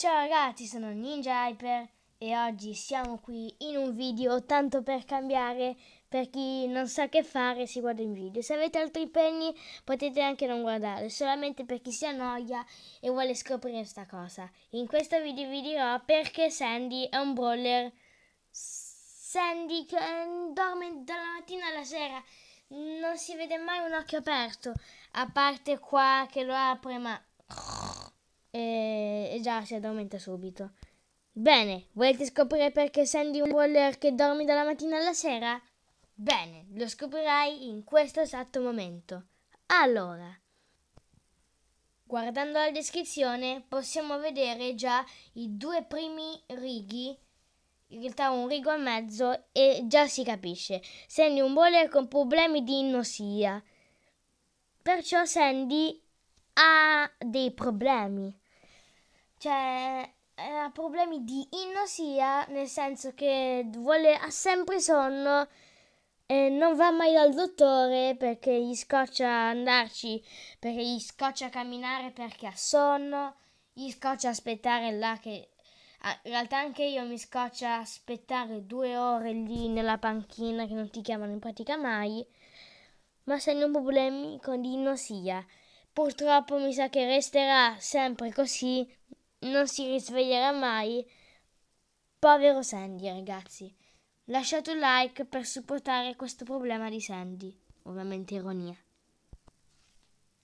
Ciao ragazzi, sono Ninja Hyper e oggi siamo qui in un video tanto per cambiare per chi non sa che fare si guarda in video. Se avete altri impegni potete anche non guardarlo, solamente per chi si annoia e vuole scoprire questa cosa. In questo video vi dirò perché Sandy è un brawler Sandy che dorme dalla mattina alla sera, non si vede mai un occhio aperto, a parte qua che lo apre ma... E, e già si addormenta subito. Bene, volete scoprire perché Sandy è un Waller che dorme dalla mattina alla sera? Bene, lo scoprirai in questo esatto momento. Allora, guardando la descrizione possiamo vedere già i due primi righi, in realtà un rigo e mezzo e già si capisce. Sandy è un waller con problemi di inossia. Perciò Sandy ha dei problemi, cioè eh, ha problemi di innosia, nel senso che vuole, ha sempre sonno e non va mai dal dottore perché gli scoccia andarci, perché gli scoccia camminare perché ha sonno, gli scoccia aspettare là che in realtà anche io mi scoccia aspettare due ore lì nella panchina che non ti chiamano in pratica mai, ma se hanno problemi con l'inosia. Purtroppo mi sa che resterà sempre così, non si risveglierà mai. Povero Sandy, ragazzi. Lasciate un like per supportare questo problema di Sandy. Ovviamente ironia.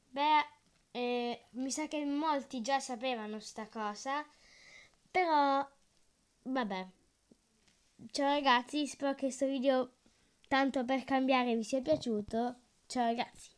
Beh, eh, mi sa che molti già sapevano sta cosa, però vabbè. Ciao ragazzi, spero che questo video, tanto per cambiare, vi sia piaciuto. Ciao ragazzi.